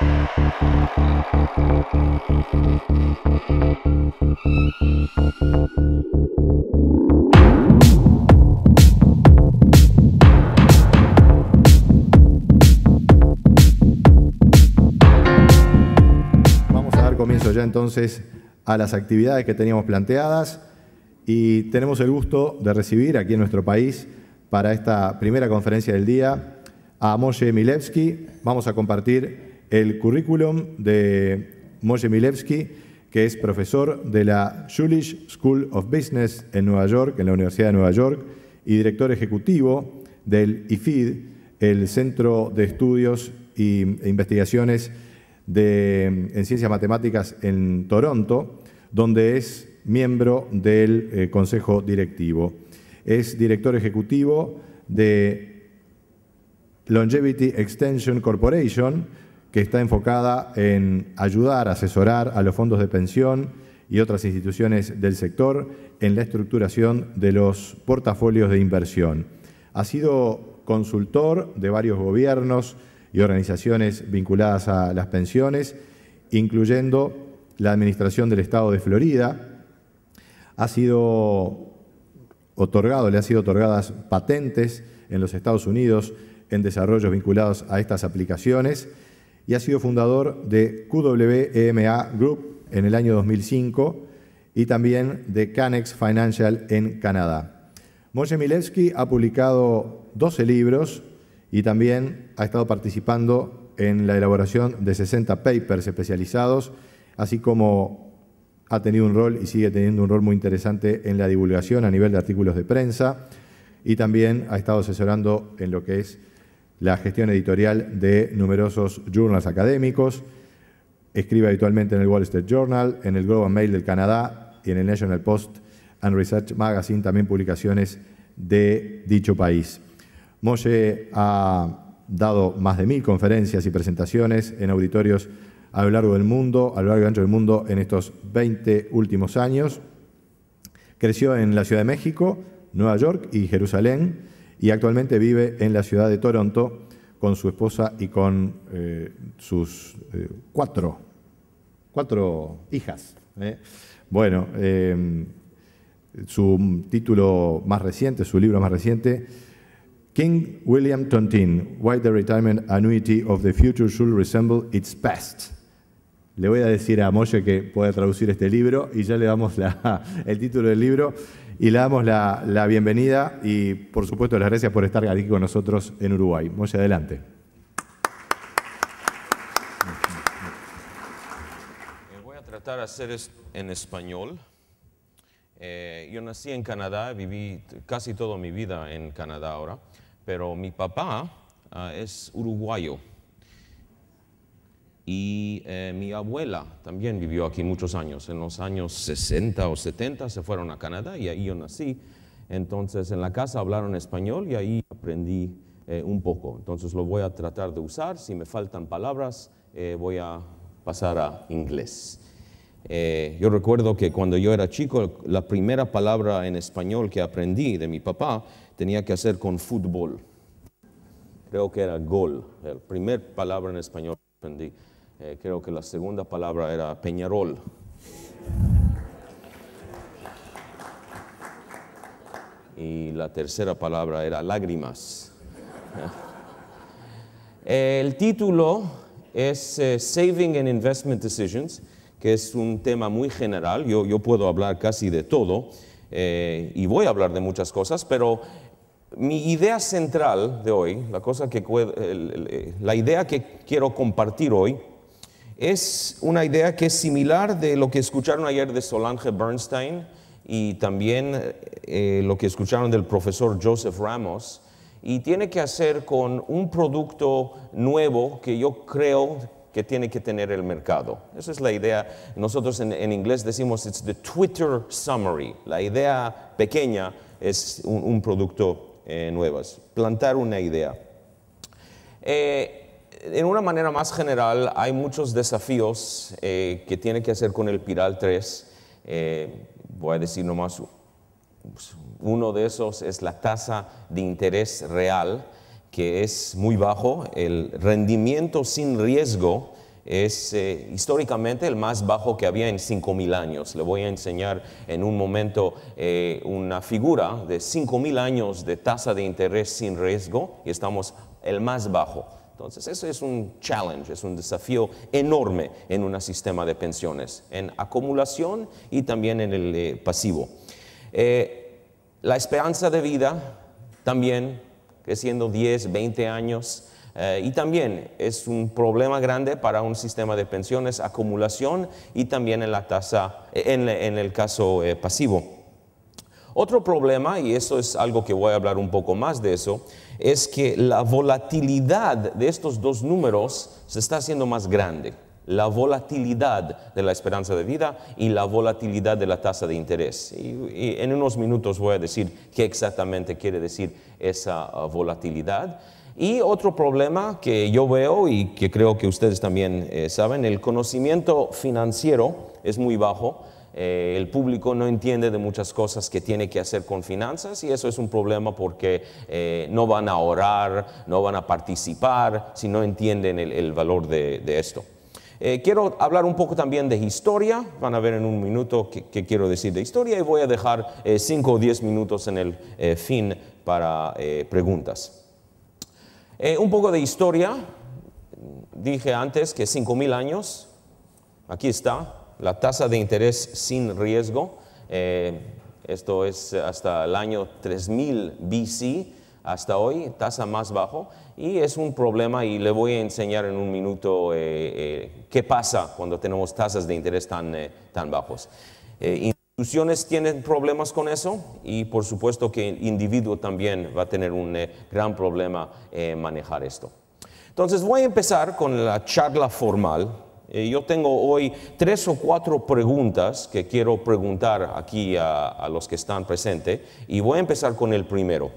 Vamos a dar comienzo ya entonces a las actividades que teníamos planteadas y tenemos el gusto de recibir aquí en nuestro país para esta primera conferencia del día a Moshe Milevsky. Vamos a compartir el currículum de Moshe Milevsky, que es profesor de la Schulich School of Business en Nueva York, en la Universidad de Nueva York, y director ejecutivo del IFID, el Centro de Estudios e Investigaciones de, en Ciencias Matemáticas en Toronto, donde es miembro del eh, Consejo Directivo. Es director ejecutivo de Longevity Extension Corporation, que está enfocada en ayudar, a asesorar a los fondos de pensión y otras instituciones del sector en la estructuración de los portafolios de inversión. Ha sido consultor de varios gobiernos y organizaciones vinculadas a las pensiones, incluyendo la Administración del Estado de Florida. Ha sido otorgado, le han sido otorgadas patentes en los Estados Unidos en desarrollos vinculados a estas aplicaciones y ha sido fundador de QWEMA Group en el año 2005 y también de Canex Financial en Canadá. Moshe ha publicado 12 libros y también ha estado participando en la elaboración de 60 papers especializados, así como ha tenido un rol y sigue teniendo un rol muy interesante en la divulgación a nivel de artículos de prensa y también ha estado asesorando en lo que es la gestión editorial de numerosos journals académicos, escribe habitualmente en el Wall Street Journal, en el Globe Mail del Canadá y en el National Post and Research Magazine, también publicaciones de dicho país. Moshe ha dado más de mil conferencias y presentaciones en auditorios a lo largo del mundo, a lo largo y ancho del mundo en estos 20 últimos años. Creció en la Ciudad de México, Nueva York y Jerusalén y actualmente vive en la ciudad de Toronto con su esposa y con eh, sus eh, cuatro, cuatro hijas. ¿eh? Bueno, su título más reciente, su libro más reciente, King William Tontin, Why the Retirement Annuity of the Future Should Resemble Its Past. Le voy a decir a Moye que pueda traducir este libro y ya le damos el título del libro y le damos la, bienvenida y, por supuesto, las gracias por estar aquí con nosotros en Uruguay. Moya, adelante. Eh, voy a tratar de hacer esto en español. Eh, yo nací en Canadá, viví casi toda mi vida en Canadá ahora, pero mi papá ah, es uruguayo. Y eh, mi abuela también vivió aquí muchos años. En los años 60 o 70 se fueron a Canadá y ahí yo nací. Entonces en la casa hablaron español y ahí aprendí eh, un poco. Entonces lo voy a tratar de usar. Si me faltan palabras, eh, voy a pasar a inglés. yo recuerdo que cuando yo era chico, la primera palabra en español que aprendí de mi papá tenía que hacer con fútbol. Creo que era gol, la primera palabra en español que aprendí. Eh, creo que la segunda palabra era Peñarol. Y la tercera palabra era lágrimas. El título es eh, Saving and Investment Decisions, que es un tema muy general. Yo, puedo hablar casi de todo eh, y voy a hablar de muchas cosas, pero mi idea central de hoy, la, cosa que, la idea que quiero compartir hoy, es una idea que es similar de lo que escucharon ayer de Solange Bernstein y también eh, lo que escucharon del profesor Joseph Ramos. Y tiene que hacer con un producto nuevo que yo creo que tiene que tener el mercado. Esa es la idea. Nosotros en, inglés decimos, it's the Twitter summary. La idea pequeña es un, producto eh, nuevo, es plantar una idea. Eh, en una manera más general, hay muchos desafíos eh, que tiene que hacer con el Piral 3. Eh, voy a decir nomás, pues, uno de esos es la tasa de interés real, que es muy bajo. El rendimiento sin riesgo es eh, históricamente el más bajo que había en 5.000 años. Le voy a enseñar en un momento una figura de 5.000 años de tasa de interés sin riesgo y estamos el más bajo. Entonces, eso es un challenge, es un desafío enorme en un sistema de pensiones, en acumulación y también en el eh, pasivo. Eh, la esperanza de vida también creciendo 10, 20 años. Eh, y también es un problema grande para un sistema de pensiones, acumulación y también en la tasa, en el caso pasivo. Otro problema, y eso es algo que voy a hablar un poco más de eso, es que la volatilidad de estos dos números se está haciendo más grande. La volatilidad de la esperanza de vida y la volatilidad de la tasa de interés. en unos minutos voy a decir qué exactamente quiere decir esa ah, volatilidad. Y otro problema que yo veo y que creo que ustedes también eh, saben, el conocimiento financiero es muy bajo eh, el público no entiende de muchas cosas que tiene que hacer con finanzas y eso es un problema porque eh, no van a orar, no van a participar si no entienden el, valor de, esto. Eh, quiero hablar un poco también de historia, van a ver en un minuto qué, quiero decir de historia y voy a dejar 5 o 10 minutos en el fin para preguntas. un poco de historia, dije antes que 5.000 años, aquí está, la tasa de interés sin riesgo, eh, esto es hasta el año 3000 BC, hasta hoy, tasa más bajo, y es un problema y le voy a enseñar en un minuto eh, eh, qué pasa cuando tenemos tasas de interés tan, tan bajos. instituciones tienen problemas con eso y por supuesto que el individuo también va a tener un gran problema manejar esto. Entonces voy a empezar con la charla formal eh, yo tengo hoy tres o cuatro preguntas que quiero preguntar aquí a, los que están presentes y voy a empezar con el primero.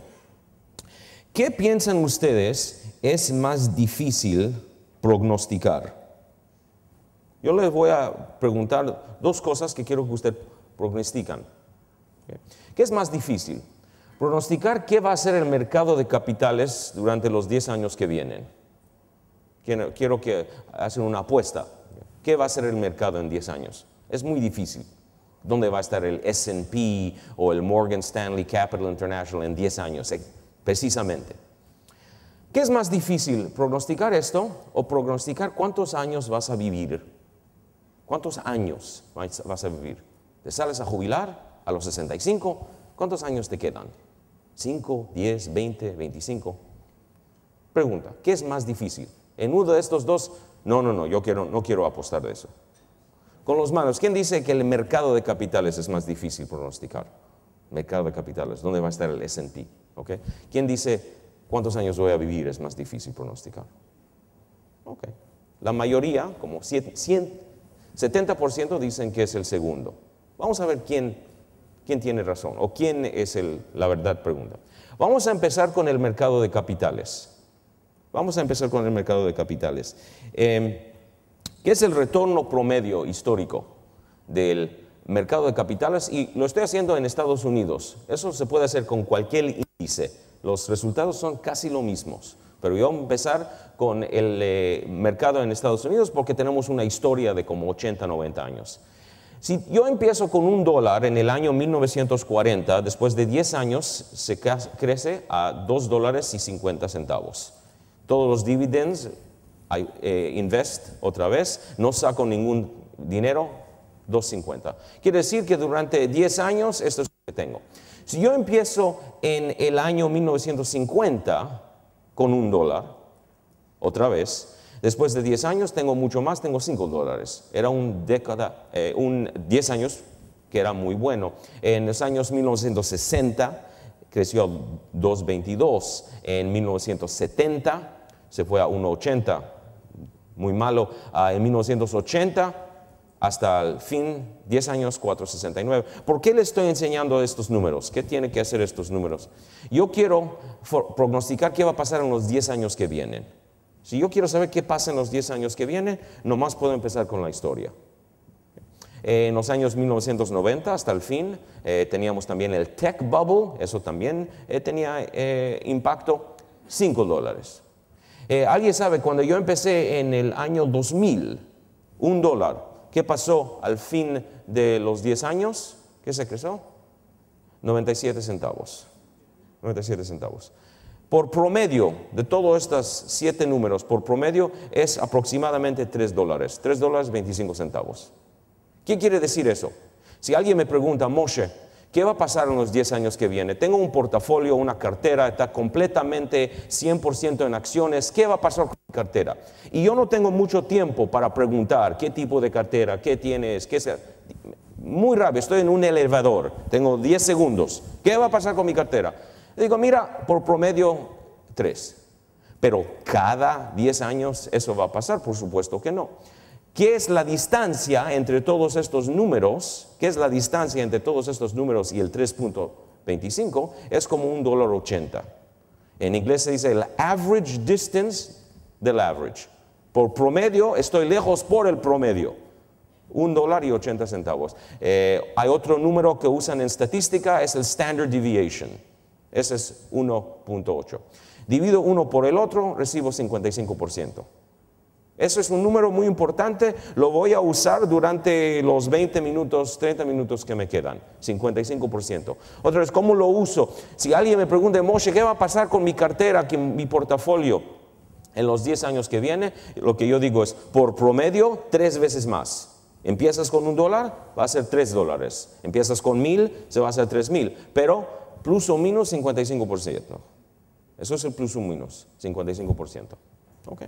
¿Qué piensan ustedes es más difícil prognosticar? Yo les voy a preguntar dos cosas que quiero que ustedes prognostican. ¿Qué es más difícil? Pronosticar qué va a ser el mercado de capitales durante los 10 años que vienen. Quiero que hacen una apuesta. ¿Qué va a ser el mercado en 10 años? Es muy difícil. ¿Dónde va a estar el SP o el Morgan Stanley Capital International en 10 años? Eh, precisamente. ¿Qué es más difícil, prognosticar esto o prognosticar cuántos años vas a vivir? ¿Cuántos años vas a vivir? ¿Te sales a jubilar a los 65? ¿Cuántos años te quedan? ¿5, 10, 20, 25? Pregunta, ¿qué es más difícil? En uno de estos dos no, no, no, yo quiero, no quiero apostar de eso. Con los manos, ¿quién dice que el mercado de capitales es más difícil pronosticar? Mercado de capitales, ¿dónde va a estar el S&P? ¿Okay? ¿Quién dice cuántos años voy a vivir es más difícil pronosticar? La mayoría, como 70% dicen que es el segundo. Vamos a ver quién, quién tiene razón o quién es la verdad pregunta. Vamos a empezar con el mercado de capitales. Vamos a empezar con el mercado de capitales. Em, ¿Qué es el retorno promedio histórico del mercado de capitales? Y lo estoy haciendo en Estados Unidos. Eso se puede hacer con cualquier índice. Los resultados son casi los mismos. Pero yo voy a empezar con el eh, mercado en Estados Unidos porque tenemos una historia de como 80, 90 años. Si yo empiezo con un dólar en el año 1940, después de 10 años se crece a 2 dólares y 50 centavos. Todos los dividends, eh, invest otra vez, no saco ningún dinero, 250. Quiere decir que durante 10 años esto es lo que tengo. Si yo empiezo en el año 1950 con un dólar, otra vez, después de 10 años tengo mucho más, tengo 5 dólares. Era un década, eh, un 10 años que era muy bueno. En los años 1960 creció 2.22, en 1970 se fue a 1,80, muy malo. en 1980 hasta el fin, 10 años, 4,69. ¿Por qué le estoy enseñando estos números? ¿Qué tiene que hacer estos números? Yo quiero prognosticar qué va a pasar en los 10 años que vienen. Si yo quiero saber qué pasa en los 10 años que vienen, nomás puedo empezar con la historia. en los años 1990 hasta el fin eh, teníamos también el tech bubble, eso también eh, tenía eh, impacto, 5 dólares. Eh, alguien sabe, cuando yo empecé en el año 2000, un dólar, ¿qué pasó al fin de los 10 años? ¿Qué se creció? 97 centavos. 97 centavos. Por promedio de todos estos siete números, por promedio es aproximadamente 3 dólares, 3 dólares 25 centavos. ¿Qué quiere decir eso? Si alguien me pregunta, Moshe, ¿Qué va a pasar en los 10 años que viene? Tengo un portafolio, una cartera, está completamente 100% en acciones. ¿Qué va a pasar con mi cartera? Y yo no tengo mucho tiempo para preguntar qué tipo de cartera, qué tienes, qué sea. Muy rápido, estoy en un elevador, tengo 10 segundos. ¿Qué va a pasar con mi cartera? Digo, mira, por promedio 3. Pero cada 10 años eso va a pasar, por supuesto que no. ¿Qué es la distancia entre todos estos números? ¿Qué es la distancia entre todos estos números y el 3.25? Es como un dólar En inglés se dice el average distance del average. Por promedio, estoy lejos por el promedio. Un dólar y ochenta centavos. Eh, hay otro número que usan en estadística, es el standard deviation. Ese es 1.8. Divido uno por el otro, recibo 55%. Eso es un número muy importante, lo voy a usar durante los 20 minutos, 30 minutos que me quedan, 55%. Otra vez, ¿cómo lo uso? Si alguien me pregunta, Moshe, ¿qué va a pasar con mi cartera, con mi portafolio en los 10 años que viene? Lo que yo digo es, por promedio, tres veces más. Empiezas con un dólar, va a ser tres dólares. Empiezas con mil, se va a hacer tres mil. Pero plus o menos 55%. Eso es el plus o menos, 55%. Okay.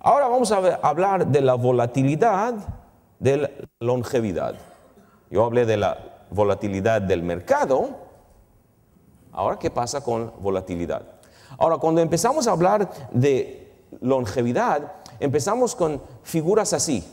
Ahora vamos a hablar de la volatilidad de la longevidad. Yo hablé de la volatilidad del mercado. Ahora, ¿qué pasa con volatilidad? Ahora, cuando empezamos a hablar de longevidad, empezamos con figuras así.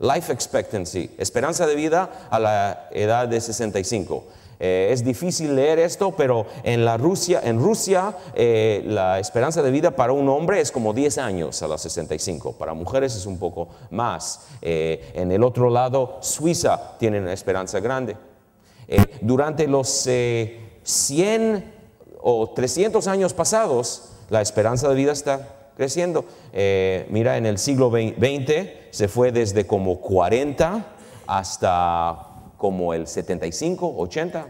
Life expectancy, esperanza de vida a la edad de 65. Eh, es difícil leer esto, pero en, la Rusia, en Rusia eh, la esperanza de vida para un hombre es como 10 años a los 65, para mujeres es un poco más. Eh, en el otro lado, Suiza tiene una esperanza grande. durante los 100 o 300 años pasados, la esperanza de vida está creciendo. mira, en el siglo XX se fue desde como 40 hasta como el 75, 80.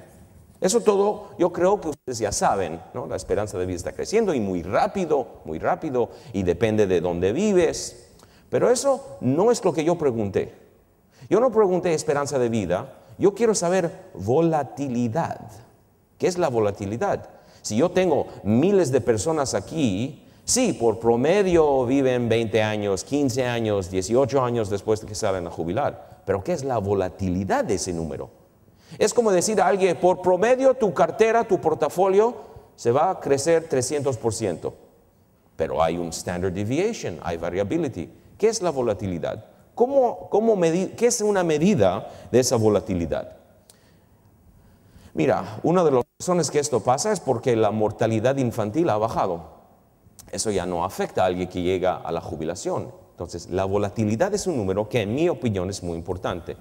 Eso todo yo creo que ustedes ya saben, La esperanza de vida está creciendo y muy rápido, muy rápido, y depende de dónde vives. Pero eso no es lo que yo pregunté. Yo no pregunté esperanza de vida, yo quiero saber volatilidad. ¿Qué es la volatilidad? Si yo tengo miles de personas aquí Sí, por promedio viven 20 años, 15 años, 18 años después de que salen a jubilar. Pero ¿qué es la volatilidad de ese número? Es como decir a alguien, por promedio tu cartera, tu portafolio se va a crecer 300%. Pero hay un standard deviation, hay variability. ¿Qué es la volatilidad? ¿Cómo, qué es una medida de esa volatilidad? Mira, una de las razones que esto pasa es porque la mortalidad infantil ha bajado. Eso ya no afecta a alguien que llega a la jubilación. Entonces, la volatilidad es un número que en mi opinión es muy importante.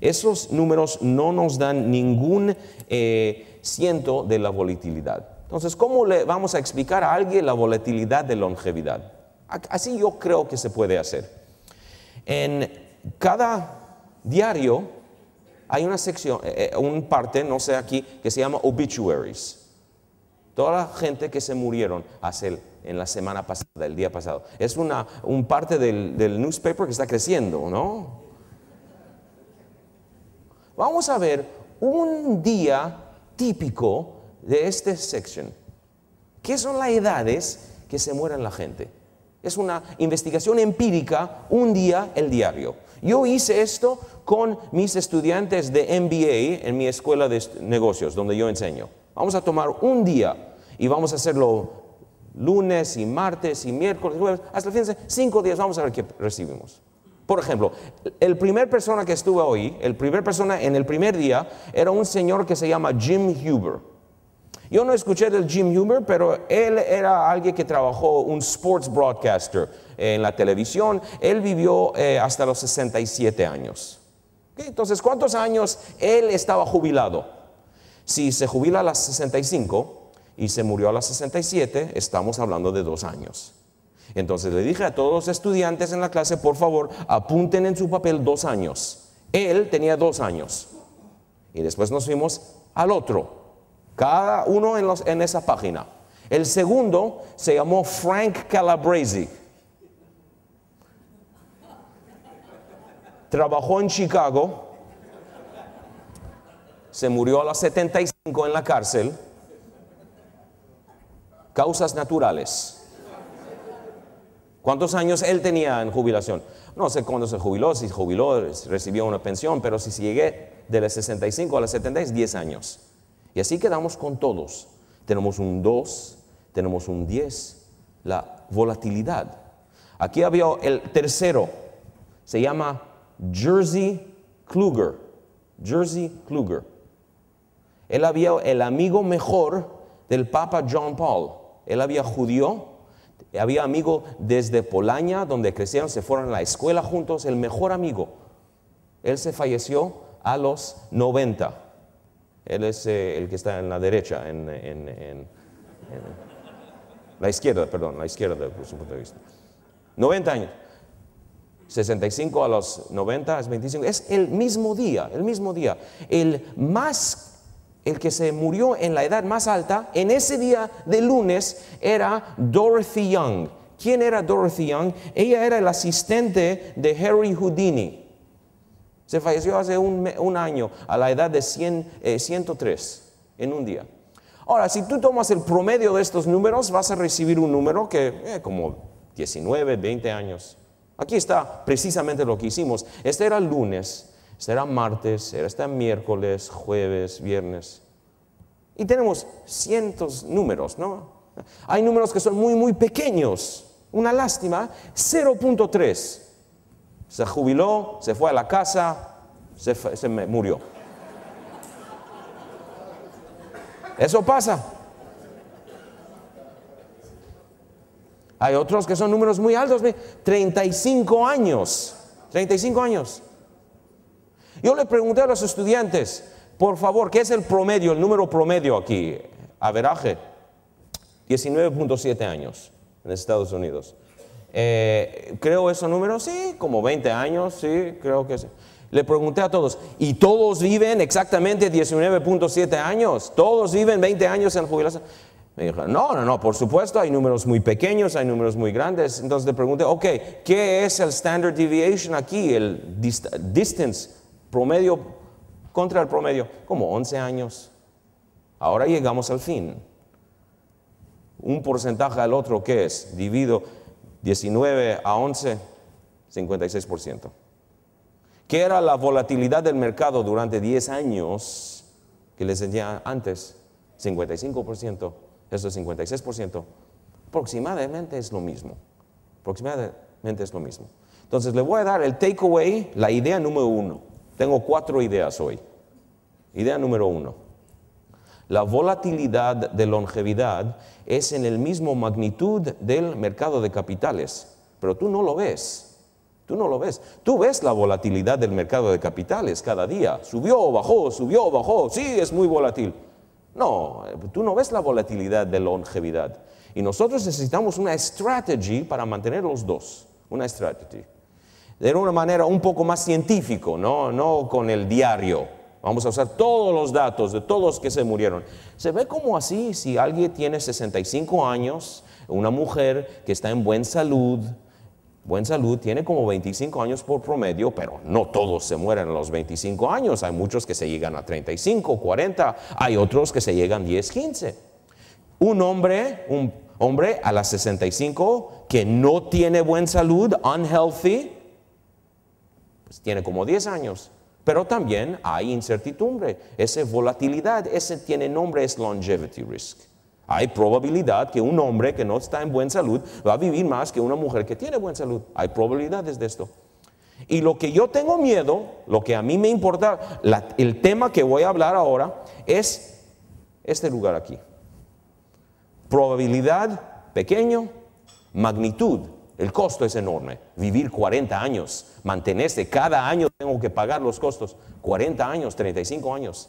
Esos números no nos dan ningún eh, ciento de la volatilidad. Entonces, ¿cómo le vamos a explicar a alguien la volatilidad de longevidad? Así yo creo que se puede hacer. En cada diario hay una sección, eh, eh, un parte, no sé aquí, que se llama obituaries. Toda la gente que se murieron hace el en la semana pasada, el día pasado. Es una un parte del, del newspaper que está creciendo, ¿no? Vamos a ver un día típico de esta sección. ¿Qué son las edades que se mueren la gente? Es una investigación empírica, un día el diario. Yo hice esto con mis estudiantes de MBA en mi escuela de negocios, donde yo enseño. Vamos a tomar un día y vamos a hacerlo lunes y martes y miércoles y jueves, hasta el fin de cinco días, vamos a ver qué recibimos. Por ejemplo, el primer persona que estuvo hoy, el primer persona en el primer día, era un señor que se llama Jim Huber. Yo no escuché del Jim Huber, pero él era alguien que trabajó, un sports broadcaster en la televisión. Él vivió eh, hasta los 67 años. Entonces, ¿cuántos años él estaba jubilado? Si se jubila a los 65, y se murió a las 67, estamos hablando de dos años. Entonces le dije a todos los estudiantes en la clase, por favor, apunten en su papel dos años. Él tenía dos años. Y después nos fuimos al otro, cada uno en, en esa página. El segundo se llamó Frank Calabresi. Trabajó en Chicago, se murió a las 75 en la cárcel Causas naturales. ¿Cuántos años él tenía en jubilación? No sé cuándo se jubiló, si jubiló, recibió una pensión, pero si llegué de los 65 a los 70 es 10 años. Y así quedamos con todos. Tenemos un 2, tenemos un 10, la volatilidad. Aquí había el tercero, se llama Jersey Kluger. Jersey Kluger. Él había el amigo mejor del Papa John Paul. Él había judío, había amigo desde Polaña, donde crecieron, se fueron a la escuela juntos, el mejor amigo. Él se falleció a los 90. Él es eh, el que está en la derecha, en, la izquierda, perdón, la izquierda por su punto de vista. 90 años. 65 a los 90 es 25. Es el mismo día, el mismo día. El más el que se murió en la edad más alta, en ese día de lunes, era Dorothy Young. ¿Quién era Dorothy Young? Ella era el asistente de Harry Houdini. Se falleció hace un, año a la edad de 103, eh, en un día. Ahora, si tú tomas el promedio de estos números, vas a recibir un número que es eh, como 19, 20 años. Aquí está precisamente lo que hicimos. Este era el lunes será martes, será miércoles, jueves, viernes. Y tenemos cientos números, ¿no? Hay números que son muy, muy pequeños. Una lástima, 0.3. Se jubiló, se fue a la casa, se, se murió. Eso pasa. Hay otros que son números muy altos, 35 años, 35 años. Yo le pregunté a los estudiantes, por favor, ¿qué es el promedio, el número promedio aquí? Averaje, 19.7 años en Estados Unidos. Eh, creo esos números, sí, como 20 años, sí, creo que sí. Le pregunté a todos, ¿y todos viven exactamente 19.7 años? ¿Todos viven 20 años en jubilación? Me dijo, no, no, no, por supuesto, hay números muy pequeños, hay números muy grandes. Entonces le pregunté, ok, ¿qué es el standard deviation aquí, el distance promedio contra el promedio, como 11 años. Ahora llegamos al fin. Un porcentaje al otro, ¿qué es? Divido 19 a 11, 56%. ¿Qué era la volatilidad del mercado durante 10 años que les decía antes? 55%, eso es 56%. Aproximadamente es lo mismo. Aproximadamente es lo mismo. Entonces le voy a dar el takeaway, la idea número uno. Tengo cuatro ideas hoy. Idea número uno. La volatilidad de longevidad es en el mismo magnitud del mercado de capitales, pero tú no lo ves. Tú no lo ves. Tú ves la volatilidad del mercado de capitales cada día. Subió, bajó, subió, bajó. Sí, es muy volátil. No, tú no ves la volatilidad de longevidad. Y nosotros necesitamos una estrategia para mantener los dos. Una estrategia de una manera un poco más científico, no, con el diario. Vamos a usar todos los datos de todos los que se murieron. Se ve como así, si alguien tiene 65 años, una mujer que está en buen salud, buen salud, tiene como 25 años por promedio, pero no todos se mueren a los 25 años. Hay muchos que se llegan a 35, 40, hay otros que se llegan 10, 15. Un hombre, un hombre a las 65 que no tiene buen salud, unhealthy, tiene como 10 años. Pero también hay incertidumbre, esa volatilidad, ese tiene nombre, es longevity risk. Hay probabilidad que un hombre que no está en buena salud va a vivir más que una mujer que tiene buena salud. Hay probabilidades de esto. Y lo que yo tengo miedo, lo que a mí me importa, el tema que voy a hablar ahora es este lugar aquí. Probabilidad pequeño, magnitud el costo es enorme. Vivir 40 años, mantenerse, cada año tengo que pagar los costos. 40 años, 35 años.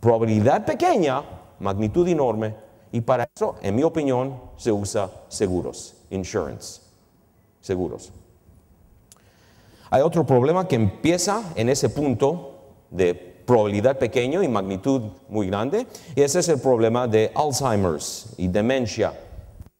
Probabilidad pequeña, magnitud enorme. Y para eso, en mi opinión, se usa seguros, insurance, seguros. Hay otro problema que empieza en ese punto de probabilidad pequeño y magnitud muy grande, y ese es el problema de Alzheimer's y demencia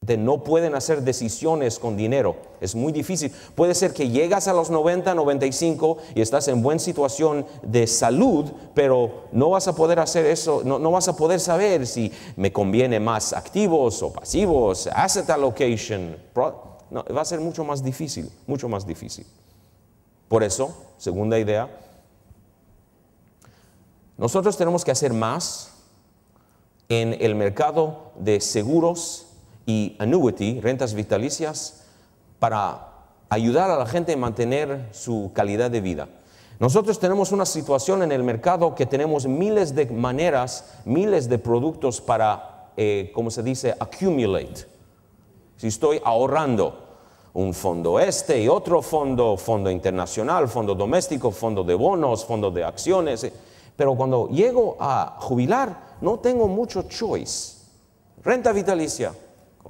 de no pueden hacer decisiones con dinero. Es muy difícil. Puede ser que llegas a los 90, 95 y estás en buena situación de salud, pero no vas a poder hacer eso, no, vas a poder saber si me conviene más activos o pasivos, asset allocation. va a ser mucho más difícil, mucho más difícil. Por eso, segunda idea, nosotros tenemos que hacer más en el mercado de seguros y annuity, rentas vitalicias, para ayudar a la gente a mantener su calidad de vida. Nosotros tenemos una situación en el mercado que tenemos miles de maneras, miles de productos para, eh, como se dice, accumulate. Si estoy ahorrando un fondo este y otro fondo, fondo internacional, fondo doméstico, fondo de bonos, fondo de acciones, eh, pero cuando llego a jubilar no tengo mucho choice. Renta vitalicia,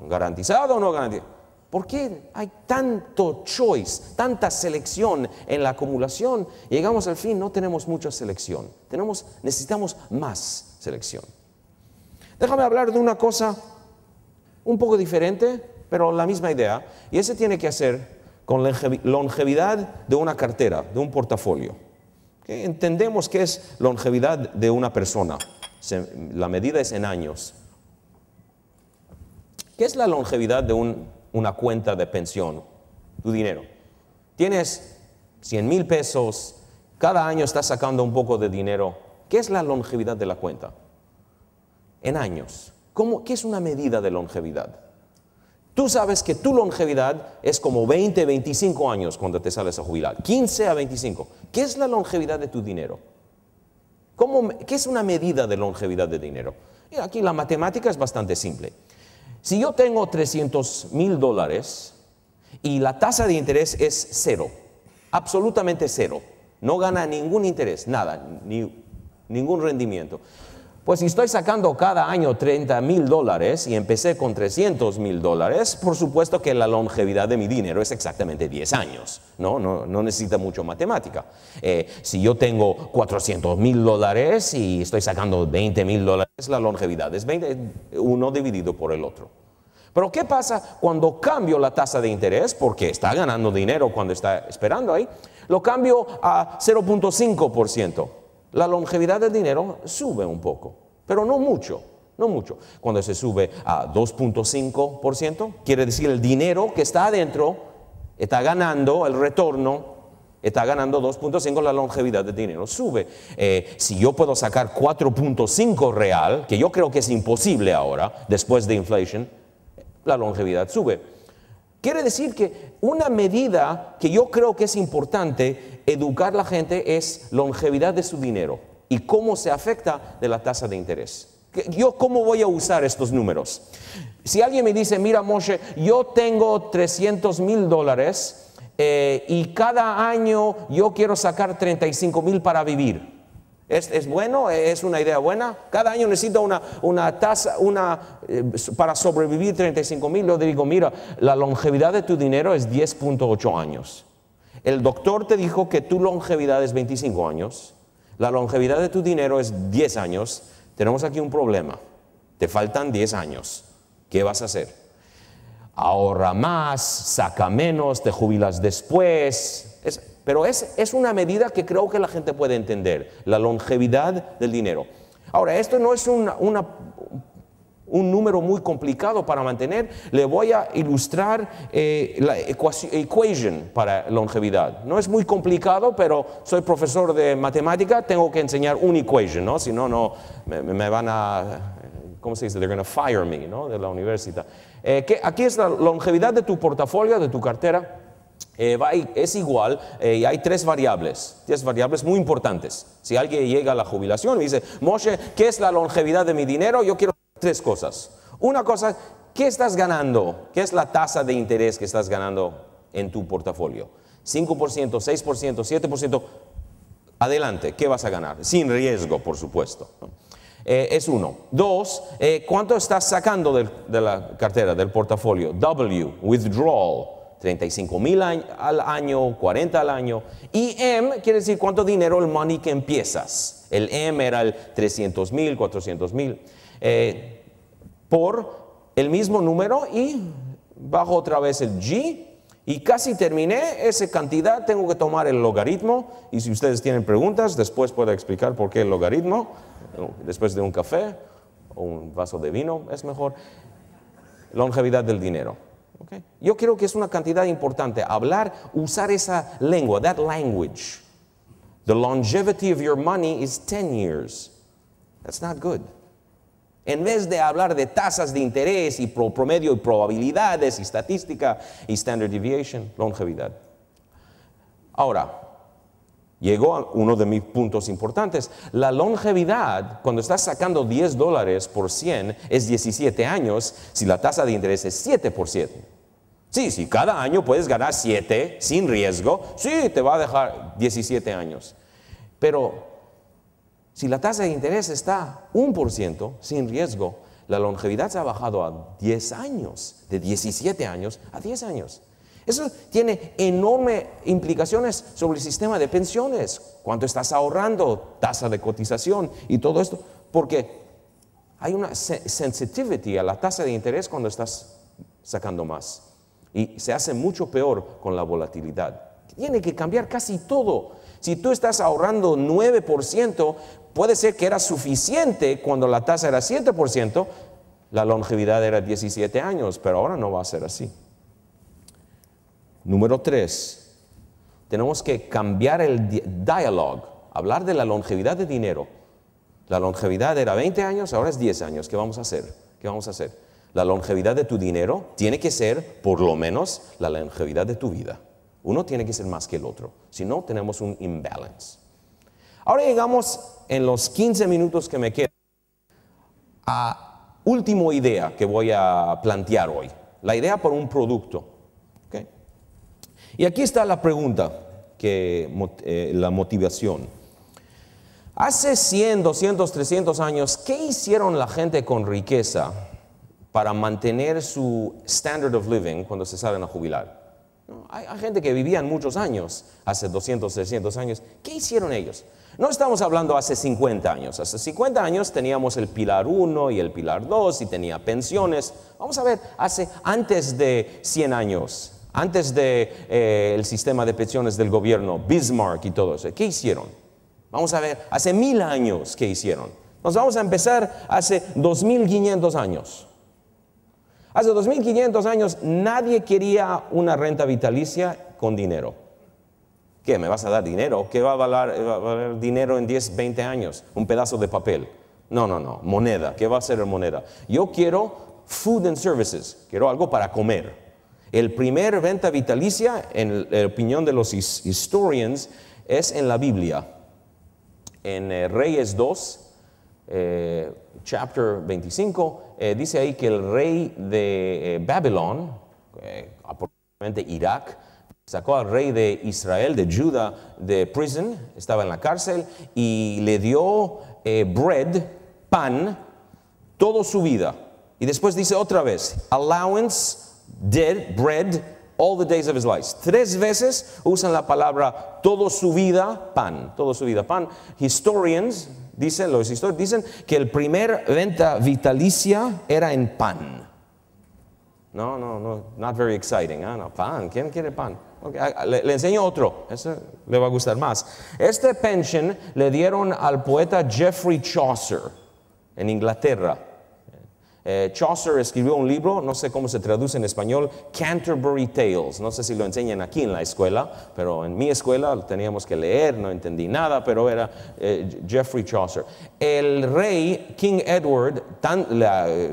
¿Garantizado o no garantizado? ¿Por qué hay tanto choice, tanta selección en la acumulación? Llegamos al fin, no tenemos mucha selección. Tenemos, necesitamos más selección. Déjame hablar de una cosa un poco diferente, pero la misma idea. Y ese tiene que hacer con la longevidad de una cartera, de un portafolio. Entendemos que es longevidad de una persona. la medida es en años. ¿Qué es la longevidad de una cuenta de pensión? Tu dinero. Tienes 100 mil pesos, cada año estás sacando un poco de dinero. ¿Qué es la longevidad de la cuenta? En años. ¿Cómo, ¿Qué es una medida de longevidad? Tú sabes que tu longevidad es como 20, 25 años cuando te sales a jubilar, 15 a 25. ¿Qué es la longevidad de tu dinero? ¿Qué es una medida de longevidad de dinero? aquí la matemática es bastante simple. Si yo tengo 300 mil dólares y la tasa de interés es cero, absolutamente cero, no gana ningún interés, nada, ni, ningún rendimiento. Pues si estoy sacando cada año 30 mil dólares y empecé con 300 mil dólares, por supuesto que la longevidad de mi dinero es exactamente 10 años, no, no, necesita mucho matemática. Eh, si yo tengo 400 mil dólares y estoy sacando 20 mil dólares, la longevidad es 20, uno dividido por el otro. Pero ¿qué pasa cuando cambio la tasa de interés? Porque está ganando dinero cuando está esperando ahí. Lo cambio a 0.5% la longevidad del dinero sube un poco, pero no mucho, no mucho. Cuando se sube a 2.5%, quiere decir el dinero que está adentro está ganando el retorno. Está ganando 2.5 la longevidad del dinero. Sube. Eh, si yo puedo sacar 4.5 real, que yo creo que es imposible ahora, después de inflation, la longevidad sube. Quiere decir que una medida que yo creo que es importante educar la gente es longevidad de su dinero y cómo se afecta de la tasa de interés. ¿Yo cómo voy a usar estos números? Si alguien me dice, mira Moshe, yo tengo 300 mil dólares eh, y cada año yo quiero sacar 35 mil para vivir. ¿Es, bueno? ¿Es una idea buena? Cada año necesito una, tasa eh, para sobrevivir 35 mil. Yo digo, mira, la longevidad de tu dinero es 10.8 años. El doctor te dijo que tu longevidad es 25 años. La longevidad de tu dinero es 10 años. Tenemos aquí un problema. Te faltan 10 años. ¿Qué vas a hacer? Ahorra más, saca menos, te jubilas después, pero es, es una medida que creo que la gente puede entender, la longevidad del dinero. Ahora, esto no es un número muy complicado para mantener. Le voy a ilustrar eh, la equation para longevidad. No es muy complicado, pero soy profesor de matemática, tengo que enseñar una equation, ¿no? Si no, no me, van a ¿cómo se dice? They're going to fire me, ¿no? De la universidad. Eh, que aquí es la longevidad de tu portafolio, de tu cartera. Eh, es igual eh, hay tres variables, tres variables muy importantes. Si alguien llega a la jubilación y dice, Moshe, ¿qué es la longevidad de mi dinero? Yo quiero tres cosas. Una cosa, ¿qué estás ganando? ¿Qué es la tasa de interés que estás ganando en tu portafolio? 5%, 6%, 7%. Adelante, ¿qué vas a ganar? Sin riesgo, por supuesto. Eh, es uno. Dos, ¿cuánto estás sacando de, de la cartera, del portafolio? W, withdrawal. 35 mil al año, 40 al año. Y M quiere decir cuánto dinero el money que empiezas. El M era el 300 mil, 400 mil. Eh, por el mismo número y bajo otra vez el G y casi terminé esa cantidad, tengo que tomar el logaritmo y si ustedes tienen preguntas, después puedo explicar por qué el logaritmo, después de un café o un vaso de vino es mejor. Longevidad del dinero. Yo creo que es una cantidad importante hablar, usar esa lengua, that language. The longevity of your money is 10 years. That's not good. En vez de hablar de tasas de interés y promedio y probabilidades y estadística y standard deviation, longevidad. Ahora, llegó a uno de mis puntos importantes. La longevidad, cuando estás sacando 10 dólares por 100, es 17 años si la tasa de interés es 7 por 7. Sí, si cada año puedes ganar 7 sin riesgo, sí, te va a dejar 17 años. Pero si la tasa de interés está 1% sin riesgo, la longevidad se ha bajado a 10 años, de 17 años a 10 años. Eso tiene enormes implicaciones sobre el sistema de pensiones, cuánto estás ahorrando, tasa de cotización y todo esto, porque hay una sensitivity a la tasa de interés cuando estás sacando más. Y se hace mucho peor con la volatilidad. Tiene que cambiar casi todo. Si tú estás ahorrando 9%, puede ser que era suficiente cuando la tasa era 7%, la longevidad era 17 años, pero ahora no va a ser así. Número tres, tenemos que cambiar el dialogue, hablar de la longevidad de dinero. La longevidad era 20 años, ahora es 10 años. ¿Qué vamos a hacer? ¿Qué vamos a hacer? La longevidad de tu dinero tiene que ser, por lo menos, la longevidad de tu vida. Uno tiene que ser más que el otro, si no tenemos un imbalance. Ahora llegamos en los 15 minutos que me quedan a última idea que voy a plantear hoy, la idea por un producto. Y aquí está la pregunta, que, eh, la motivación. Hace 100, 200, 300 años, ¿qué hicieron la gente con riqueza para mantener su standard of living cuando se salen a jubilar? hay, hay, gente que vivía muchos años, hace 200, 300 años. ¿Qué hicieron ellos? No estamos hablando hace 50 años. Hace 50 años teníamos el pilar 1 y el pilar 2 y tenía pensiones. Vamos a ver, hace antes de 100 años, antes del eh, sistema de pensiones del gobierno, Bismarck y todo eso, ¿qué hicieron? Vamos a ver, hace mil años que hicieron. Nos vamos a empezar hace 2500 años. Hace 2500 años nadie quería una renta vitalicia con dinero. ¿Qué? ¿Me vas a dar dinero? ¿Qué va a valer, dinero en 10, 20 años? Un pedazo de papel. No, no, no. Moneda. ¿Qué va a ser moneda? Yo quiero food and services. Quiero algo para comer. El primer venta vitalicia, en la opinión de los historians, es en la Biblia, en eh, Reyes 2, eh, chapter 25, eh, dice ahí que el rey de eh, Babilón, aproximadamente Irak, sacó al rey de Israel, de Judá, de prison, estaba en la cárcel, y le dio bread, pan, toda su vida. Y después dice otra vez, allowance dead, bread, all the days of his life. Tres veces usan la palabra todo su vida pan, Todo su vida pan. Historians dicen, los historiadores dicen que el primer venta vitalicia era en pan. No, no, no, not very exciting. Ah, no, pan, ¿quién quiere pan? Ah, le, enseño otro, eso le va a gustar más. Este pension le dieron al poeta Geoffrey Chaucer en Inglaterra. Eh, Chaucer escribió un libro, no sé cómo se traduce en español, Canterbury Tales. No sé si lo enseñan aquí en la escuela, pero en mi escuela lo teníamos que leer, no entendí nada, pero era Geoffrey eh, Chaucer. El rey King Edward eh,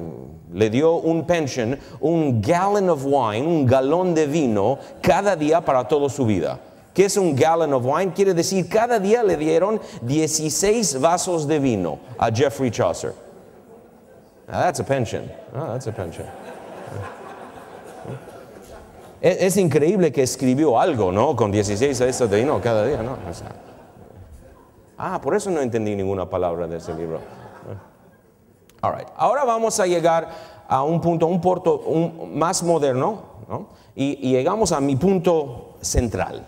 le dio un pension, un gallon of wine, un galón de vino cada día para toda su vida. ¿Qué es un gallon of wine? Quiere decir, cada día le dieron 16 vasos de vino a Geoffrey Chaucer. Ah, that's a pension. Ah, that's a pension. Es, increíble que escribió algo, ¿no? Con 16 eso de no, cada día, ¿no? ah, por eso no entendí ninguna palabra de ese libro. Ah. All right. Ahora vamos a llegar a un punto, un puerto más moderno, ¿no? y, y, llegamos a mi punto central.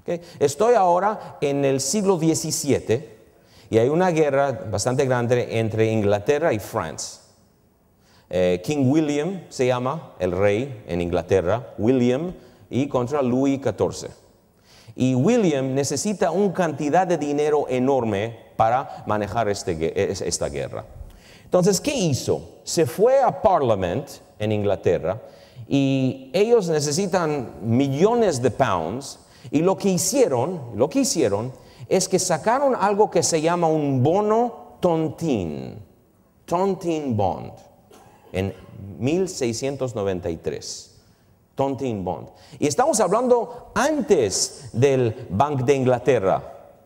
¿okay? Estoy ahora en el siglo XVII y hay una guerra bastante grande entre Inglaterra y Francia. Eh, King William se llama el rey en Inglaterra, William, y contra Louis XIV. Y William necesita una cantidad de dinero enorme para manejar este esta guerra. Entonces, ¿qué hizo? Se fue a Parliament en Inglaterra y ellos necesitan millones de pounds y lo que hicieron, lo que hicieron es que sacaron algo que se llama un bono tontín, tontín bond en 1693. Tontine Bond. Y estamos hablando antes del Bank de Inglaterra,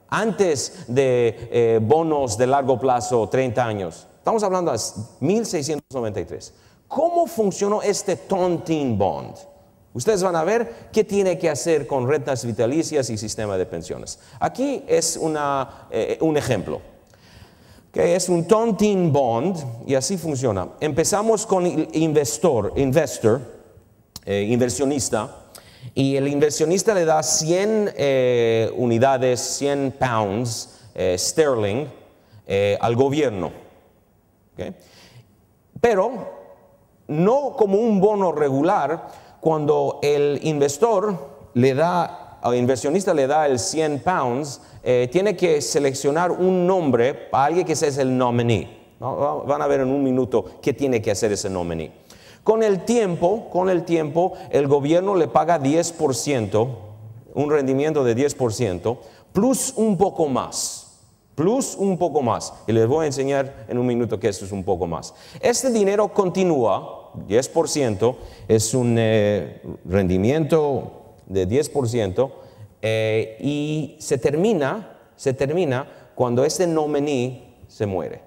antes de eh, bonos de largo plazo, 30 años. Estamos hablando de 1693. ¿Cómo funcionó este Tontine Bond? Ustedes van a ver qué tiene que hacer con rentas vitalicias y sistema de pensiones. Aquí es eh, un ejemplo es un taunting Bond, y así funciona. Empezamos con el investor, investor, eh, inversionista, y el inversionista le da 100 eh, unidades, 100 pounds eh, sterling al gobierno. Pero no como un bono regular, cuando el investor le da al inversionista le da el 100 pounds, eh, tiene que seleccionar un nombre para alguien que sea el nominee. Van a ver en un minuto qué tiene que hacer ese nominee. Con el tiempo, con el tiempo, el gobierno le paga 10%, un rendimiento de 10%, plus un poco más plus un poco más. Y les voy a enseñar en un minuto que esto es un poco más. Este dinero continúa, 10%, es un eh, rendimiento de 10%, eh, y se termina, se termina cuando ese nomení se muere.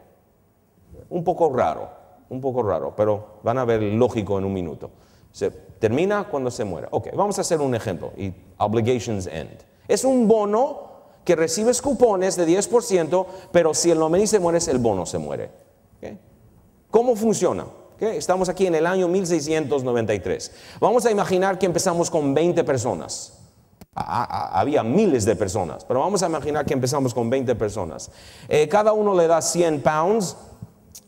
Un poco raro, un poco raro, pero van a ver lógico en un minuto. Se termina cuando se muere. Ok, vamos a hacer un ejemplo. Y obligations end. Es un bono que recibes cupones de 10%, pero si el nomení se muere, el bono se muere. ¿Cómo funciona? estamos aquí en el año 1693. Vamos a imaginar que empezamos con 20 personas. Ah, ah, ah, había miles de personas, pero vamos a imaginar que empezamos con 20 personas. Eh, cada uno le da 100 pounds.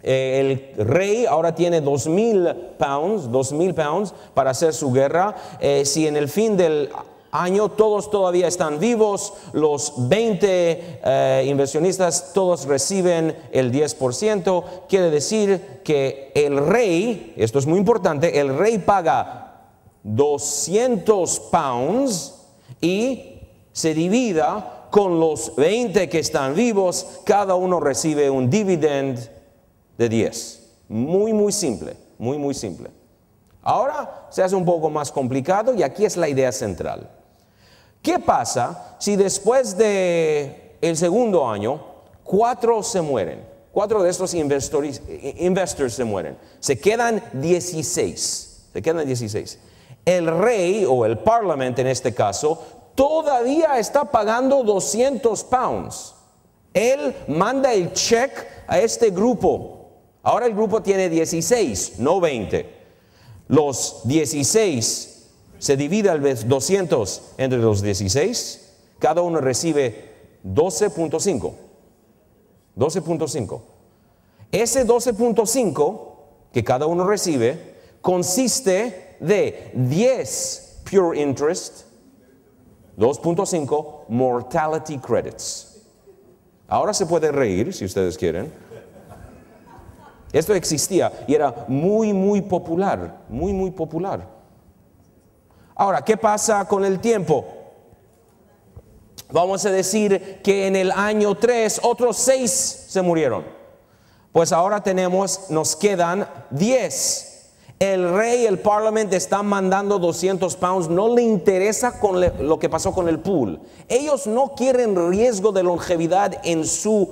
Eh, el rey ahora tiene 2.000 pounds, 2.000 pounds para hacer su guerra. Eh, si en el fin del año, todos todavía están vivos, los 20 eh, inversionistas todos reciben el 10%, quiere decir que el rey, esto es muy importante, el rey paga 200 pounds y se divida con los 20 que están vivos, cada uno recibe un dividend de 10. Muy, muy simple, muy, muy simple. Ahora se hace un poco más complicado y aquí es la idea central. ¿Qué pasa si después de segundo año cuatro se mueren? Cuatro de estos investors, se mueren. Se quedan 16. Se quedan 16. El rey o el parlamento en este caso todavía está pagando 200 pounds. Él manda el cheque a este grupo. Ahora el grupo tiene 16, no 20. Los 16 se divide al vez 200 entre los 16, cada uno recibe 12.5. 12.5. Ese 12.5 que cada uno recibe consiste de 10 pure interest, 2.5 mortality credits. Ahora se puede reír si ustedes quieren. Esto existía y era muy, muy popular, muy, muy popular. Ahora, ¿qué pasa con el tiempo? Vamos a decir que en el año 3 otros 6 se murieron. Pues ahora tenemos, nos quedan 10. El rey, el parlamento están mandando 200 pounds. No le interesa lo que pasó con el pool. Ellos no quieren riesgo de longevidad en sus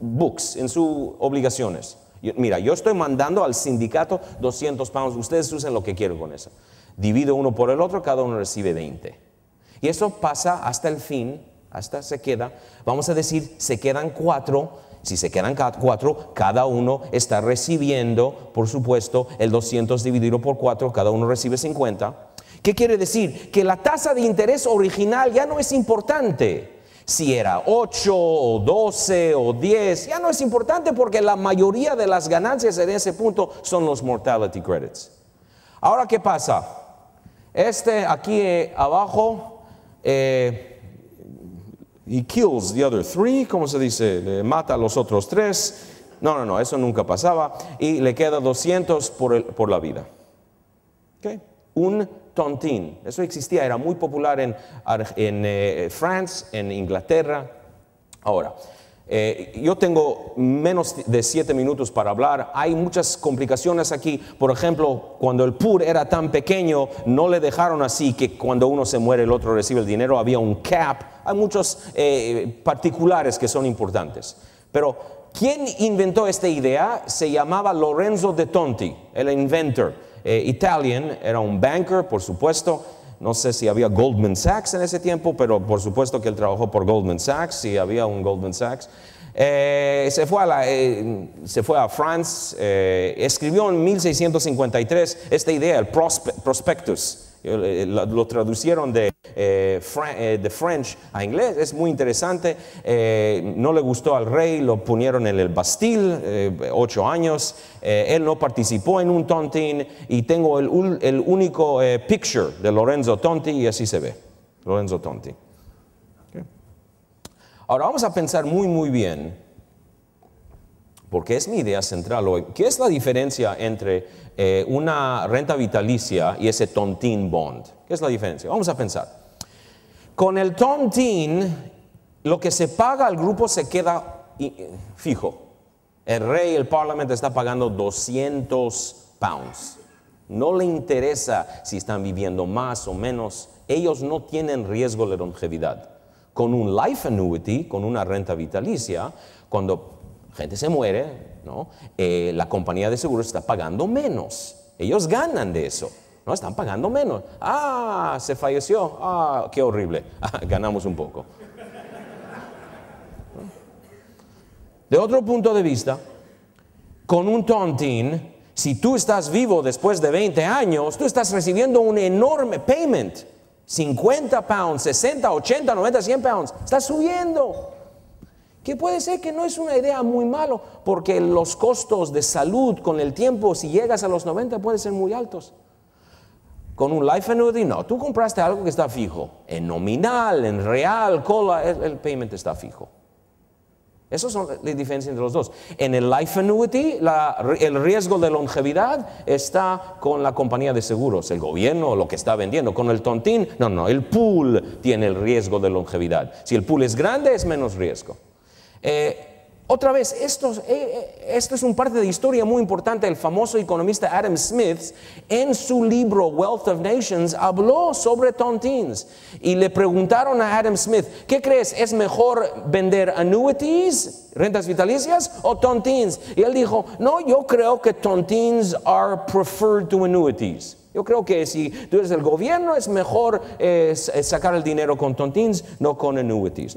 books, en sus obligaciones. mira, yo estoy mandando al sindicato 200 pounds. Ustedes usen lo que quieren con eso. Divido uno por el otro, cada uno recibe 20. Y eso pasa hasta el fin, hasta se queda. Vamos a decir, se quedan cuatro. Si se quedan cuatro, cada uno está recibiendo, por supuesto, el 200 dividido por cuatro, cada uno recibe 50. ¿Qué quiere decir? Que la tasa de interés original ya no es importante. Si era 8 o 12 o 10, ya no es importante porque la mayoría de las ganancias en ese punto son los mortality credits. Ahora, ¿qué pasa? Este aquí eh, abajo, eh, he kills the other three, ¿cómo se dice? Eh, mata a los otros tres. No, no, no, eso nunca pasaba. Y le queda 200 por, la vida. Un tontín. Eso existía, era muy popular en, en eh, France, en Inglaterra. Ahora, eh, yo tengo menos de siete minutos para hablar. Hay muchas complicaciones aquí. Por ejemplo, cuando el PUR era tan pequeño, no le dejaron así que cuando uno se muere el otro recibe el dinero. Había un cap. Hay muchos eh, particulares que son importantes. Pero ¿quién inventó esta idea se llamaba Lorenzo de Tonti, el inventor. Eh, Italian, era un banker, por supuesto no sé si había Goldman Sachs en ese tiempo, pero por supuesto que él trabajó por Goldman Sachs, si había un Goldman Sachs. Eh, se, fue a eh, se fue a France, eh, escribió en 1653 esta idea, el prospectus. Lo, traducieron de eh, eh, de French a inglés, es muy interesante. Eh, no le gustó al rey, lo ponieron en el bastil, ocho años. él no participó en un Tontín y tengo el, único picture de Lorenzo Tonti y así se ve. Lorenzo Tonti. Ahora vamos a pensar muy, muy bien porque es mi idea central hoy. ¿Qué es la diferencia entre una renta vitalicia y ese tontín bond? ¿Qué es la diferencia? Vamos a pensar. Con el Tom Teen, lo que se paga al grupo se queda fijo. El rey, el parlamento está pagando 200 pounds. No le interesa si están viviendo más o menos. Ellos no tienen riesgo de longevidad. Con un life annuity, con una renta vitalicia, cuando gente se muere, eh, la compañía de seguros está pagando menos. Ellos ganan de eso. No, están pagando menos. Ah, se falleció. Ah, qué horrible. Ah, ganamos un poco. De otro punto de vista, con un tontín, si tú estás vivo después de 20 años, tú estás recibiendo un enorme payment. 50 pounds, 60, 80, 90, 100 pounds. Estás subiendo. Que puede ser que no es una idea muy malo, porque los costos de salud con el tiempo, si llegas a los 90, pueden ser muy altos. Con un life annuity no, tú compraste algo que está fijo, en nominal, en real, cola, el, payment está fijo. Esas son las diferencias entre los dos. En el life annuity, el riesgo de longevidad está con la compañía de seguros, el gobierno, lo que está vendiendo. Con el tontín, no, no, el pool tiene el riesgo de longevidad. Si el pool es grande, es menos riesgo. Eh, otra vez, eh, eh, esto, es un parte de historia muy importante. El famoso economista Adam Smith, en su libro Wealth of Nations, habló sobre tontines. Y le preguntaron a Adam Smith, ¿qué crees? ¿Es mejor vender annuities, rentas vitalicias, o tontines? Y él dijo, no, yo creo que tontines are preferred to annuities. Yo creo que si tú eres el gobierno es mejor eh, sacar el dinero con tontines, no con annuities.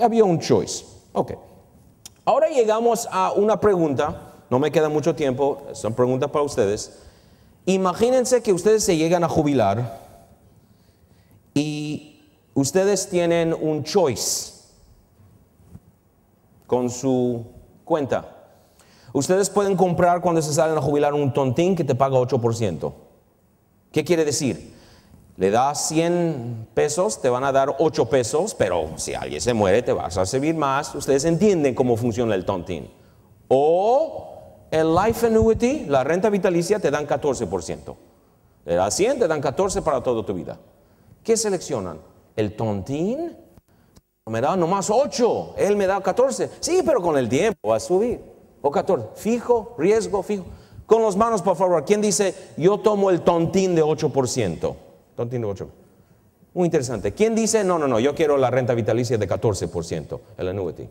había un choice. Okay. Ahora llegamos a una pregunta, no me queda mucho tiempo, son preguntas para ustedes. Imagínense que ustedes se llegan a jubilar y ustedes tienen un choice con su cuenta. Ustedes pueden comprar cuando se salen a jubilar un tontín que te paga 8%. ¿Qué quiere decir? Le das 100 pesos, te van a dar 8 pesos, pero si alguien se muere te vas a recibir más. Ustedes entienden cómo funciona el tontín. O el life annuity, la renta vitalicia, te dan 14%. Le das 100, te dan 14 para toda tu vida. ¿Qué seleccionan? ¿El tontín? Me da nomás 8, él me da 14. Sí, pero con el tiempo va a subir. O 14, fijo, riesgo, fijo. Con las manos, por favor, ¿quién dice, yo tomo el tontín de 8%? Muy interesante. ¿Quién dice, no, no, no, yo quiero la renta vitalicia de 14%, el annuity?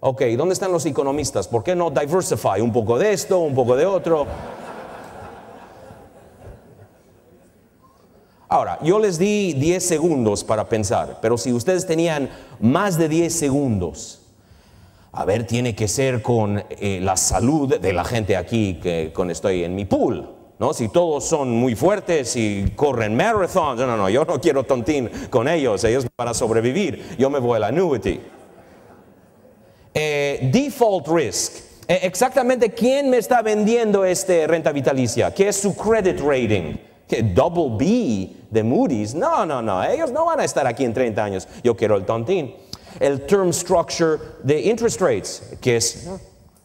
Ok, ¿dónde están los economistas? ¿Por qué no diversify un poco de esto, un poco de otro? Ahora, yo les di 10 segundos para pensar, pero si ustedes tenían más de 10 segundos, a ver, tiene que ser con eh, la salud de la gente aquí que con estoy en mi pool. ¿no? Si todos son muy fuertes y corren marathons, no, no, no, yo no quiero tontín con ellos, ellos para sobrevivir, yo me voy a la annuity. Eh, default risk, eh, exactamente quién me está vendiendo este renta vitalicia, qué es su credit rating, que double B de Moody's, no, no, no, ellos no van a estar aquí en 30 años, yo quiero el tontín. El term structure de interest rates, que es,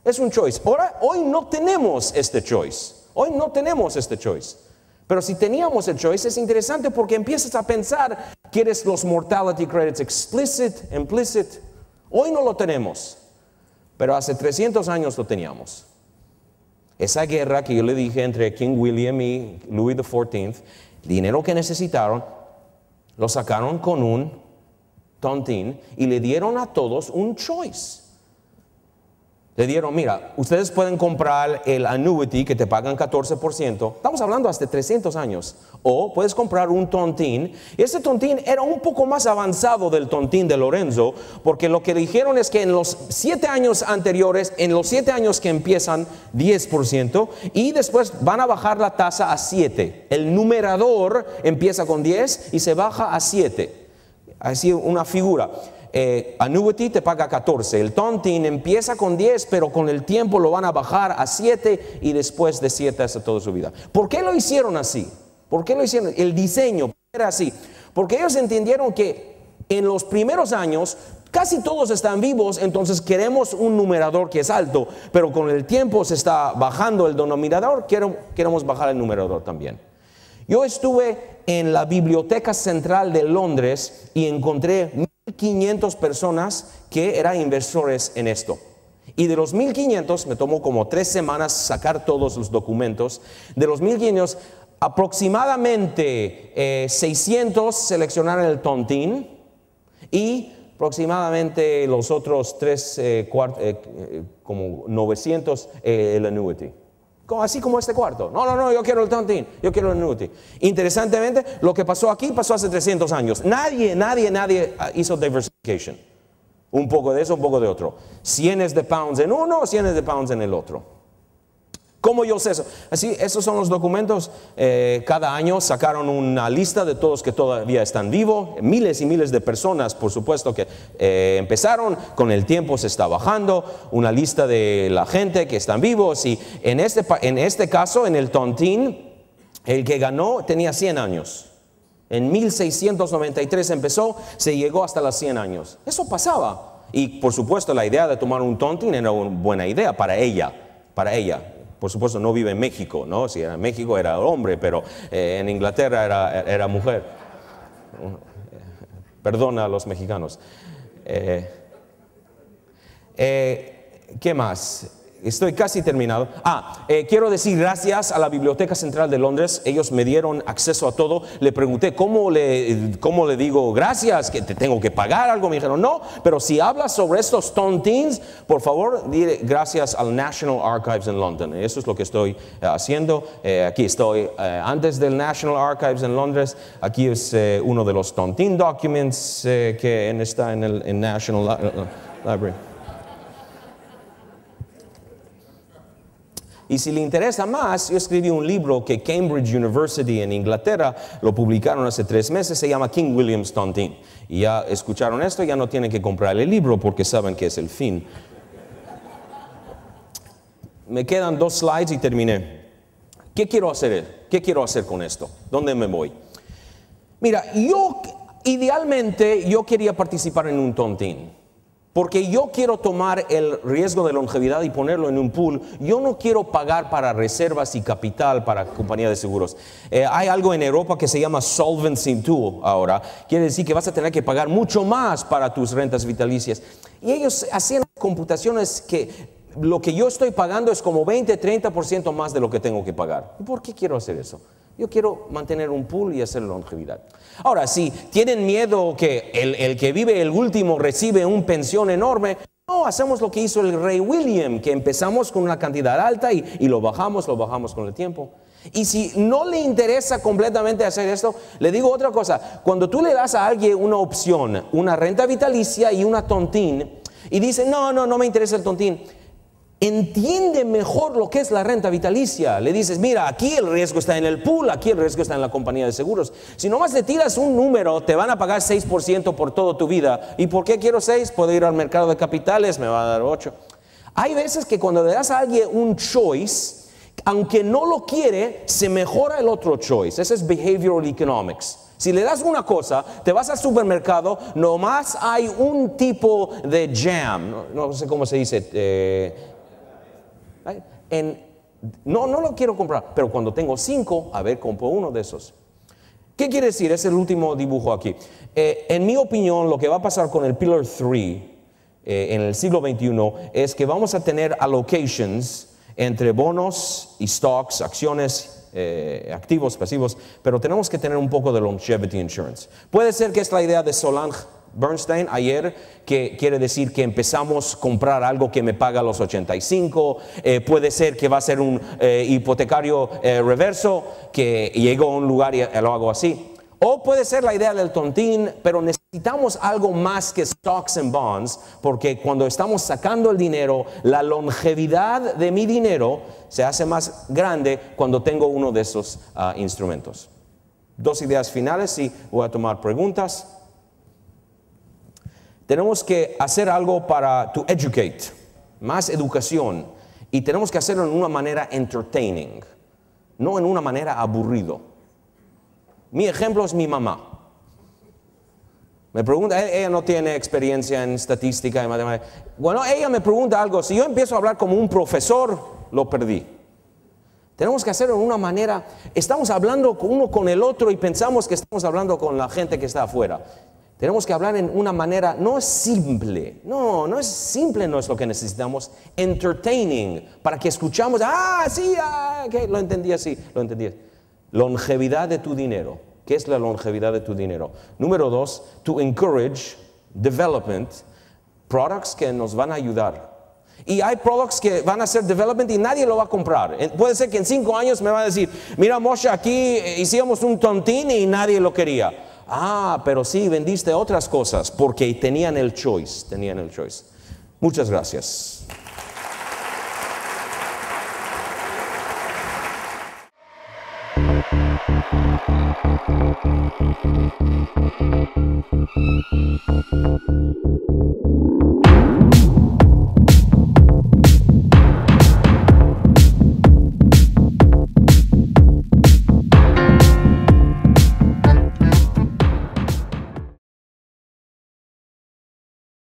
es un choice. hoy no tenemos este choice. Hoy no tenemos este choice. Pero si teníamos el choice, es interesante porque empiezas a pensar, ¿quieres los mortality credits explicit, implicit? Hoy no lo tenemos, pero hace 300 años lo teníamos. Esa guerra que yo le dije entre King William y Louis XIV, dinero que necesitaron, lo sacaron con un tontín y le dieron a todos un choice. Le dieron, mira, ustedes pueden comprar el annuity que te pagan 14%, estamos hablando hasta 300 años, o puedes comprar un tontín. Y ese tontín era un poco más avanzado del tontín de Lorenzo, porque lo que dijeron es que en los siete años anteriores, en los siete años que empiezan, 10%, y después van a bajar la tasa a 7. El numerador empieza con 10 y se baja a 7. Así una figura eh, annuity te paga 14, el taunting empieza con 10, pero con el tiempo lo van a bajar a 7 y después de 7 hasta toda su vida. ¿Por qué lo hicieron así? ¿Por qué lo hicieron? El diseño era así. Porque ellos entendieron que en los primeros años casi todos están vivos, entonces queremos un numerador que es alto, pero con el tiempo se está bajando el denominador, queremos bajar el numerador también. Yo estuve en la Biblioteca Central de Londres y encontré 1.500 personas que eran inversores en esto. Y de los 1.500, me tomó como tres semanas sacar todos los documentos, de los 1.500, aproximadamente 600 eh, seleccionaron el tontín y aproximadamente los otros tres, eh, eh, como 900, el annuity. Así como este cuarto. No, no, no, yo quiero el Tontín. yo quiero el nuti. Interesantemente, lo que pasó aquí pasó hace 300 años. Nadie, nadie, nadie ah, hizo diversification. Un poco de eso, un poco de otro. Cienes de pounds en uno, cienes de pounds en el otro. ¿Cómo yo sé eso? Así, esos son los documentos. Eh, cada año sacaron una lista de todos que todavía están vivos. Miles y miles de personas, por supuesto, que eh, empezaron. Con el tiempo se está bajando. Una lista de la gente que están vivos. Y en este, en este caso, en el Tontín, el que ganó tenía 100 años. En 1693 empezó, se llegó hasta los 100 años. Eso pasaba. Y por supuesto la idea de tomar un tontín era una buena idea para ella, para ella. Por supuesto, no vive en México, ¿no? Si era en México era hombre, pero eh, en Inglaterra era, mujer. Perdona a los mexicanos. Eh, eh, ¿Qué más? estoy casi terminado. Ah, eh, quiero decir gracias a la Biblioteca Central de Londres. Ellos me dieron acceso a todo. Le pregunté, ¿cómo le, cómo le digo gracias? ¿Que te tengo que pagar algo? Me dijeron, no, pero si hablas sobre estos tontines, por favor, dile gracias al National Archives en London. Eso es lo que estoy eh, haciendo. Eh, aquí estoy antes del National Archives en Londres. Aquí es uno de los tontine documents que está en el National Library. Y si le interesa más, yo escribí un libro que Cambridge University en Inglaterra lo publicaron hace tres meses, se llama King William's Tontine. Y ya escucharon esto, ya no tienen que comprar el libro porque saben que es el fin. Me quedan dos slides y terminé. ¿Qué quiero hacer? ¿Qué quiero hacer con esto? ¿Dónde me voy? Mira, yo idealmente yo quería participar en un tontín. Porque yo quiero tomar el riesgo de longevidad y ponerlo en un pool. Yo no quiero pagar para reservas y capital para compañía de seguros. Eh, hay algo en Europa que se llama Solvency II ahora. Quiere decir que vas a tener que pagar mucho más para tus rentas vitalicias. Y ellos hacían computaciones que lo que yo estoy pagando es como 20, 30% más de lo que tengo que pagar. ¿Por qué quiero hacer eso? Yo quiero mantener un pool y hacer longevidad. Ahora, si tienen miedo que el, que vive el último recibe una pensión enorme, no, hacemos lo que hizo el rey William, que empezamos con una cantidad alta y, y, lo bajamos, lo bajamos con el tiempo. Y si no le interesa completamente hacer esto, le digo otra cosa, cuando tú le das a alguien una opción, una renta vitalicia y una tontín, y dice, no, no, no me interesa el tontín, entiende mejor lo que es la renta vitalicia. Le dices, mira, aquí el riesgo está en el pool, aquí el riesgo está en la compañía de seguros. Si nomás le tiras un número, te van a pagar 6% por toda tu vida. ¿Y por qué quiero 6? Puedo ir al mercado de capitales, me va a dar 8. Hay veces que cuando le das a alguien un choice, aunque no lo quiere, se mejora el otro choice. Ese es behavioral economics. Si le das una cosa, te vas al supermercado, nomás hay un tipo de jam, no, sé cómo se dice, eh, no, no lo quiero comprar, pero cuando tengo cinco, a ver, compro uno de esos. ¿Qué quiere decir? Es el último dibujo aquí. Eh, en mi opinión, lo que va a pasar con el Pillar 3 eh, en el siglo XXI es que vamos a tener allocations entre bonos y stocks, acciones, eh, activos, pasivos, pero tenemos que tener un poco de longevity insurance. Puede ser que es la idea de Solange Bernstein ayer, que quiere decir que empezamos a comprar algo que me paga los 85, eh, puede ser que va a ser un eh, hipotecario eh, reverso, que llego a un lugar y lo hago así. O puede ser la idea del tontín, pero necesitamos algo más que stocks and bonds, porque cuando estamos sacando el dinero, la longevidad de mi dinero se hace más grande cuando tengo uno de esos ah, instrumentos. Dos ideas finales, y voy a tomar preguntas. Tenemos que hacer algo para to educate, más educación. Y tenemos que hacerlo en una manera entertaining, no en una manera aburrido. Mi ejemplo es mi mamá. Me pregunta, eh, ella no tiene experiencia en estadística y matemáticas. Bueno, ella me pregunta algo, si yo empiezo a hablar como un profesor, lo perdí. Tenemos que hacerlo en una manera, estamos hablando uno con el otro y pensamos que estamos hablando con la gente que está afuera. Tenemos que hablar en una manera, no es simple, no, no es simple, no es lo que necesitamos, entertaining, para que escuchamos, ah, sí, ah, lo entendí así, lo entendí. Longevidad de tu dinero. ¿Qué es la longevidad de tu dinero? Número dos, to encourage development, products que nos van a ayudar y hay products que van a ser development y nadie lo va a comprar. Puede ser que en cinco años me va a decir, mira Moshe, aquí eh, hicimos un tontín y nadie lo quería. Ah, pero sí, vendiste otras cosas porque tenían el choice, tenían el choice. Muchas gracias.